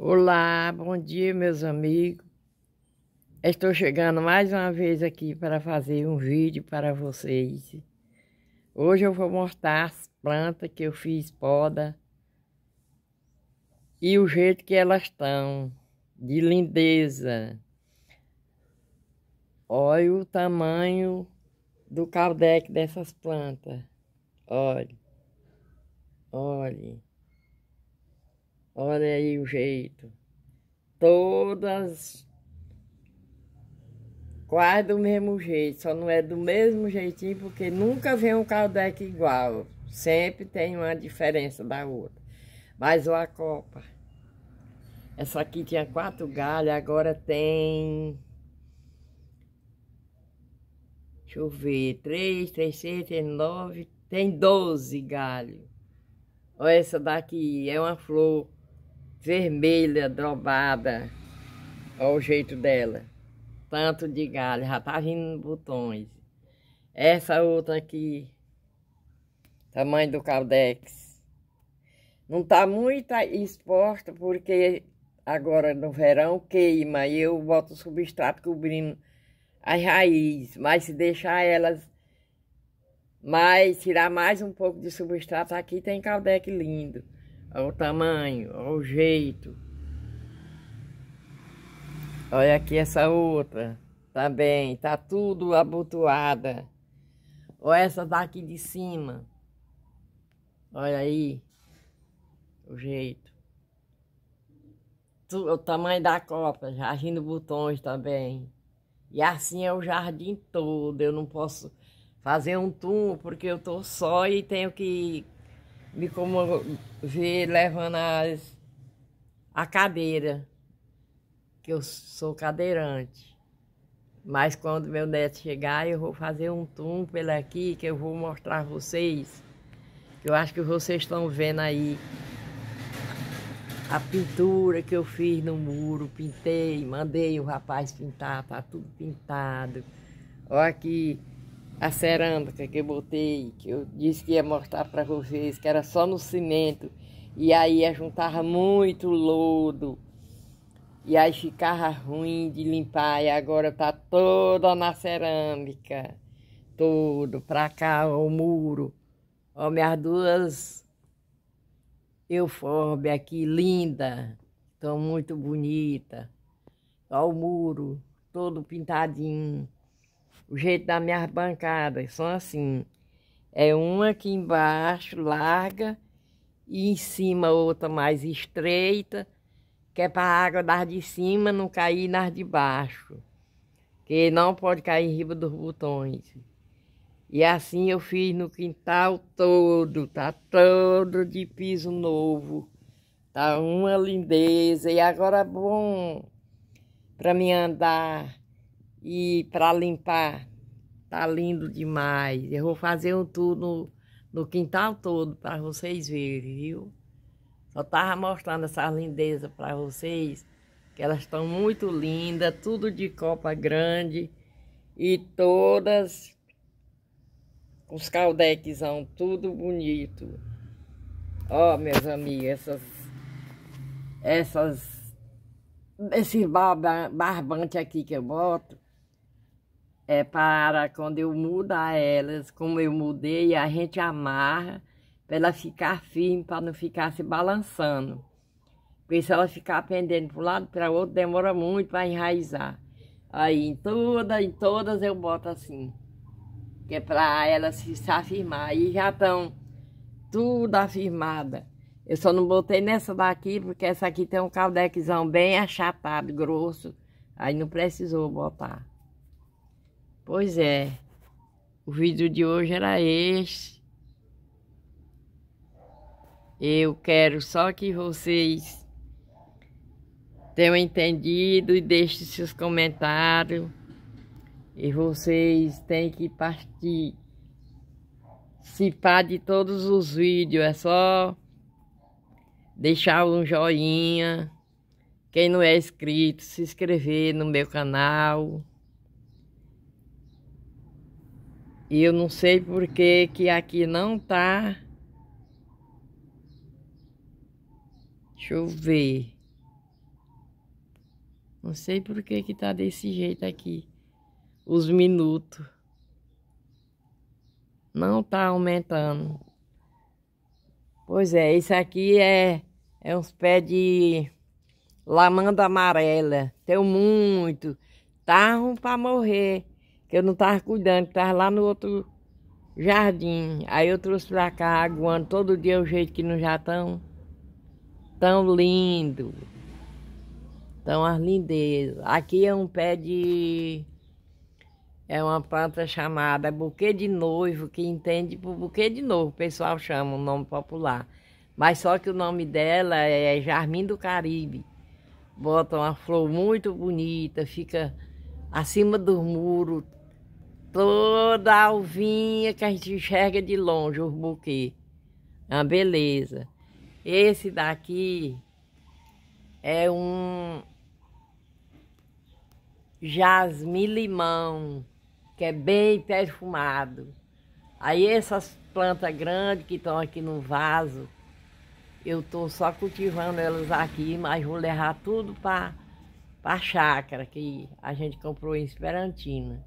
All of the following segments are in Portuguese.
Olá, bom dia, meus amigos. Estou chegando mais uma vez aqui para fazer um vídeo para vocês. Hoje eu vou mostrar as plantas que eu fiz poda e o jeito que elas estão, de lindeza. Olha o tamanho do caldeque dessas plantas. Olha, olha. Olha aí o jeito. Todas quase do mesmo jeito, só não é do mesmo jeitinho porque nunca vem um Kardec igual. Sempre tem uma diferença da outra. Mas olha a copa. Essa aqui tinha quatro galhos, agora tem... Deixa eu ver, três, três, seis, nove, tem doze galhos. Olha essa daqui, é uma flor vermelha, dobrada. Olha o jeito dela. Tanto de galho, já tá vindo botões. Essa outra aqui, tamanho do caldex. Não tá muito exposta, porque agora no verão queima. E eu boto substrato cobrindo as raízes. Mas se deixar elas mas tirar mais um pouco de substrato aqui tem caldex lindo. Olha o tamanho, olha o jeito. Olha aqui essa outra. Tá bem, tá tudo abotoada. Olha essa daqui de cima. Olha aí. O jeito. O tamanho da copa, já agindo botões também. E assim é o jardim todo. Eu não posso fazer um túmulo porque eu tô só e tenho que me ver levando as, a cadeira, que eu sou cadeirante. Mas quando meu neto chegar, eu vou fazer um tum pela aqui que eu vou mostrar a vocês. Que eu acho que vocês estão vendo aí a pintura que eu fiz no muro, pintei, mandei o rapaz pintar, tá tudo pintado. Olha aqui a cerâmica que eu botei, que eu disse que ia mostrar para vocês, que era só no cimento, e aí juntava muito lodo, e aí ficava ruim de limpar, e agora tá toda na cerâmica, todo para cá, o muro, ó, minhas duas euforbe aqui, linda, tão muito bonita, ó o muro, todo pintadinho o jeito das minhas bancadas são assim. É uma aqui embaixo, larga, e em cima outra mais estreita, que é para a água dar de cima não cair nas de baixo. Que não pode cair em riba dos botões. E assim eu fiz no quintal todo, tá todo de piso novo. Tá uma lindeza. E agora é bom para mim andar e para limpar. Tá lindo demais. Eu vou fazer um tour no, no quintal todo para vocês verem, viu? Só tava mostrando essas lindezas para vocês, que elas estão muito lindas, tudo de copa grande e todas os caldequezão, tudo bonito. Ó, oh, meus amigos, essas essas esse barbante aqui que eu boto é para quando eu mudar elas, como eu mudei, a gente amarra para ela ficar firme, para não ficar se balançando. Porque se ela ficar pendendo para um lado para o outro, demora muito para enraizar. Aí em todas, em todas eu boto assim, que é para ela se, se afirmar. Aí já estão tudo afirmada. Eu só não botei nessa daqui, porque essa aqui tem um caldequezão bem achatado, grosso. Aí não precisou botar. Pois é, o vídeo de hoje era este. Eu quero só que vocês tenham entendido e deixem seus comentários. E vocês têm que participar de todos os vídeos. É só deixar um joinha. Quem não é inscrito, se inscrever no meu canal. E eu não sei por que que aqui não tá. Deixa eu ver. Não sei por que que tá desse jeito aqui. Os minutos. Não tá aumentando. Pois é, isso aqui é, é uns pés de lamanda amarela. Tem muito. Tá um pra morrer que eu não estava cuidando, estava lá no outro jardim. Aí eu trouxe para cá, aguando todo dia o jeito que não já estão tão lindo. Tão as lindezas. Aqui é um pé de... É uma planta chamada buquê de noivo, que entende por buquê de noivo, o pessoal chama o um nome popular. Mas só que o nome dela é Jardim do Caribe. Bota uma flor muito bonita, fica acima do muro, Toda a alvinha que a gente enxerga de longe, os buquês. É ah, uma beleza. Esse daqui é um jasmim limão, que é bem perfumado. Aí essas plantas grandes que estão aqui no vaso, eu estou só cultivando elas aqui, mas vou levar tudo para a chácara que a gente comprou em Esperantina.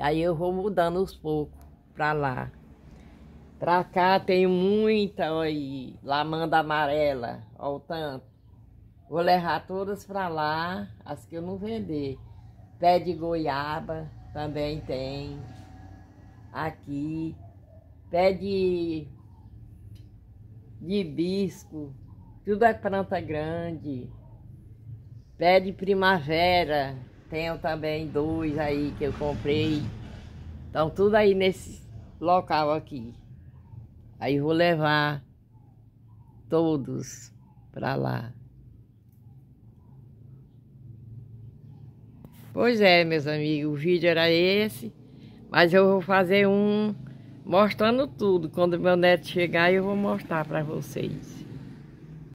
Aí eu vou mudando os poucos para lá. Para cá tem muita, ó, aí, lamanda amarela, olha o tanto. Vou levar todas para lá, as que eu não vender. Pé de goiaba também tem. Aqui. Pé de, de bisco. Tudo é planta grande. Pé de primavera. Tenho também dois aí que eu comprei. Estão tudo aí nesse local aqui. Aí vou levar todos para lá. Pois é, meus amigos, o vídeo era esse, mas eu vou fazer um mostrando tudo. Quando meu neto chegar, eu vou mostrar para vocês.